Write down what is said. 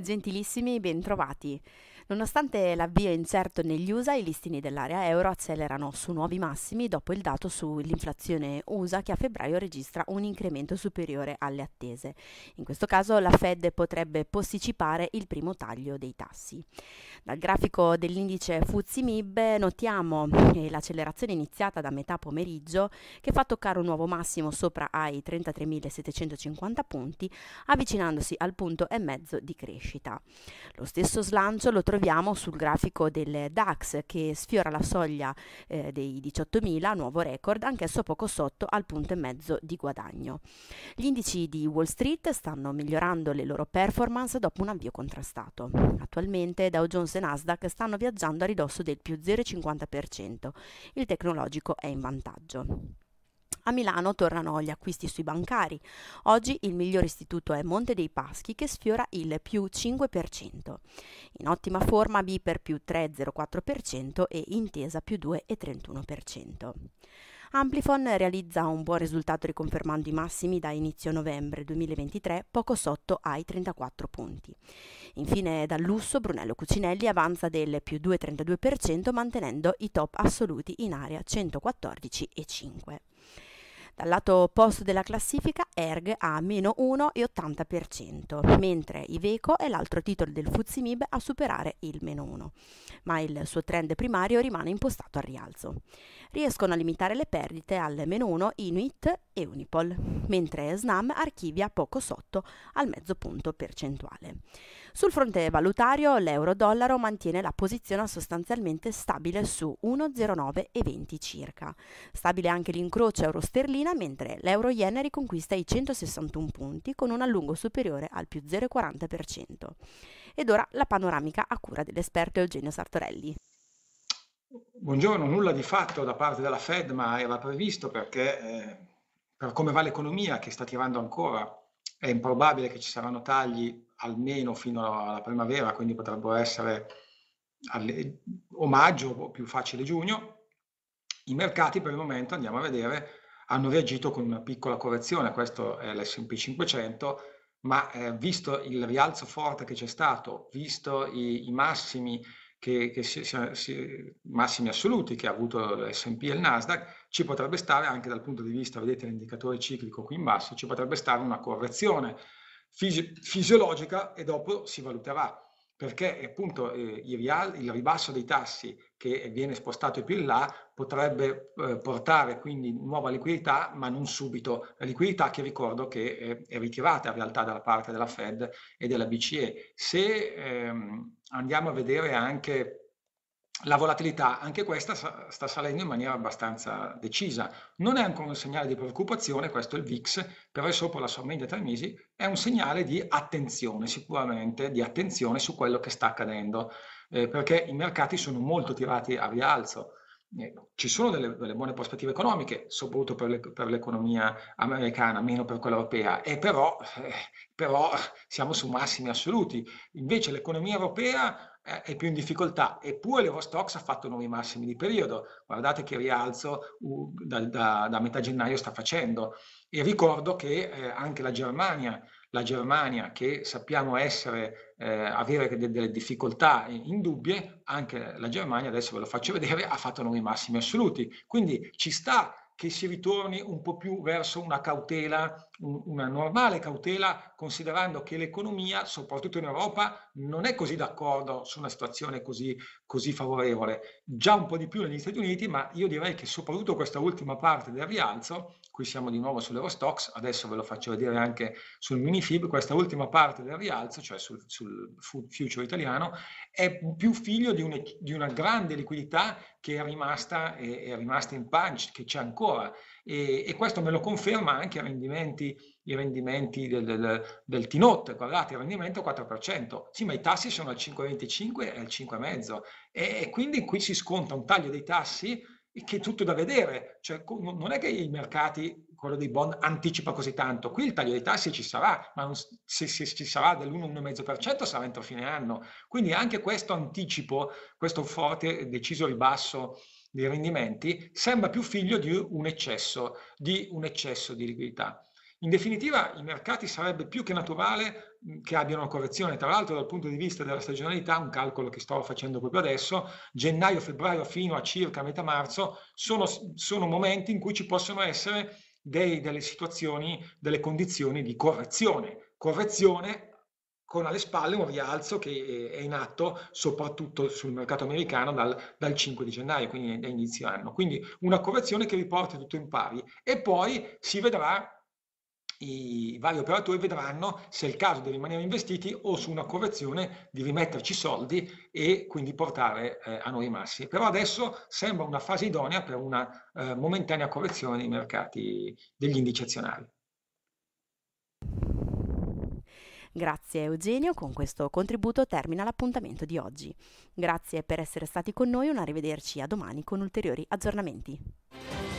Gentilissimi, bentrovati. Nonostante l'avvio incerto negli USA, i listini dell'area euro accelerano su nuovi massimi dopo il dato sull'inflazione USA che a febbraio registra un incremento superiore alle attese. In questo caso la Fed potrebbe posticipare il primo taglio dei tassi. Dal grafico dell'indice Fuzzi MIB notiamo eh, l'accelerazione iniziata da metà pomeriggio che fa toccare un nuovo massimo sopra ai 33.750 punti avvicinandosi al punto e mezzo di crescita. Lo stesso slancio lo troviamo troviamo sul grafico del DAX che sfiora la soglia eh, dei 18.000, nuovo record, anch'esso poco sotto al punto e mezzo di guadagno. Gli indici di Wall Street stanno migliorando le loro performance dopo un avvio contrastato. Attualmente Dow Jones e Nasdaq stanno viaggiando a ridosso del più 0,50%, il tecnologico è in vantaggio. A Milano tornano gli acquisti sui bancari. Oggi il miglior istituto è Monte dei Paschi che sfiora il più 5%. In ottima forma B per più 3,04% e Intesa più 2,31%. Amplifon realizza un buon risultato riconfermando i massimi da inizio novembre 2023, poco sotto ai 34 punti. Infine dal lusso Brunello Cucinelli avanza del più 2,32% mantenendo i top assoluti in area 114,5. Dal lato opposto della classifica ERG ha meno 1,80%, mentre Iveco è l'altro titolo del Fuzimib a superare il meno 1, ma il suo trend primario rimane impostato al rialzo. Riescono a limitare le perdite al meno 1 Inuit e Unipol, mentre Snam archivia poco sotto al mezzo punto percentuale. Sul fronte valutario l'euro-dollaro mantiene la posizione sostanzialmente stabile su 1,09,20 circa. Stabile anche l'incrocio euro-sterlina mentre l'euro-yen riconquista i 161 punti con un allungo superiore al più 0,40%. Ed ora la panoramica a cura dell'esperto Eugenio Sartorelli. Buongiorno, nulla di fatto da parte della Fed ma era previsto perché... Eh per come va l'economia che sta tirando ancora, è improbabile che ci saranno tagli almeno fino alla primavera, quindi potrebbero essere alle, o maggio o più facile giugno. I mercati per il momento, andiamo a vedere, hanno reagito con una piccola correzione, questo è l'S&P 500, ma eh, visto il rialzo forte che c'è stato, visto i, i massimi che, che si, si, massimi assoluti che ha avuto l'S&P e il Nasdaq, ci potrebbe stare anche dal punto di vista, vedete l'indicatore ciclico qui in basso, ci potrebbe stare una correzione fisi- fisiologica e dopo si valuterà perché appunto eh, il ribasso dei tassi che viene spostato più in là potrebbe eh, portare quindi nuova liquidità, ma non subito. La liquidità che ricordo che è ritirata in realtà dalla parte della Fed e della BCE. Se ehm, andiamo a vedere anche la volatilità, anche questa sta salendo in maniera abbastanza decisa. Non è ancora un segnale di preoccupazione, questo è il VIX, però è sopra la sua media tre mesi, è un segnale di attenzione, sicuramente di attenzione su quello che sta accadendo, eh, perché i mercati sono molto tirati a rialzo. Eh, ci sono delle, delle, buone prospettive economiche, soprattutto per, le, per, l'economia americana, meno per quella europea, e però, eh, però siamo su massimi assoluti. Invece l'economia europea eh, è più in difficoltà, eppure l'Eurostox ha fatto nuovi massimi di periodo. Guardate che rialzo da, da, da, metà gennaio sta facendo. E ricordo che eh, anche la Germania, la Germania che sappiamo essere eh, avere delle, delle difficoltà indubbie, anche la Germania, adesso ve lo faccio vedere, ha fatto nuovi massimi assoluti. Quindi ci sta che si ritorni un po' più verso una cautela, un, una normale cautela, considerando che l'economia, soprattutto in Europa, non è così d'accordo su una situazione così, così, favorevole, già un po' di più negli Stati Uniti, ma io direi che soprattutto questa ultima parte del rialzo, qui siamo di nuovo sull'Eurostox, adesso ve lo faccio vedere anche sul minifib, questa ultima parte del rialzo, cioè sul, sul future italiano, è più figlio di, un, di, una grande liquidità che è rimasta, è, è rimasta in punch, che c'è ancora, e, e questo me lo conferma anche a rendimenti i rendimenti del, del, del TNOT, guardate, il rendimento 4%, sì ma i tassi sono al 5,25 e al 5,5 e, e quindi qui si sconta un taglio dei tassi che è tutto da vedere, cioè, non è che i mercati, quello dei bond, anticipa così tanto, qui il taglio dei tassi ci sarà, ma non, se, se, ci sarà dell'1,5% sarà entro fine anno, quindi anche questo anticipo, questo forte e deciso ribasso dei rendimenti, sembra più figlio di un eccesso di, un eccesso di liquidità. In definitiva, i mercati sarebbe più che naturale che abbiano una correzione. Tra l'altro, dal punto di vista della stagionalità, un calcolo che sto facendo proprio adesso, gennaio, febbraio fino a circa metà marzo, sono, sono momenti in cui ci possono essere dei, delle situazioni, delle condizioni di correzione. Correzione con alle spalle un rialzo che eh, è in atto soprattutto sul mercato americano dal, dal 5 di gennaio, quindi da inizio anno. Quindi una correzione che riporta tutto in pari e poi si vedrà i vari operatori vedranno se è il caso di rimanere investiti o su una correzione di rimetterci soldi e quindi portare eh, a noi massi. Però adesso sembra una fase idonea per una eh, momentanea correzione dei mercati degli indici azionari. Grazie Eugenio, con questo contributo termina l'appuntamento di oggi. Grazie per essere stati con noi, un arrivederci a domani con ulteriori aggiornamenti.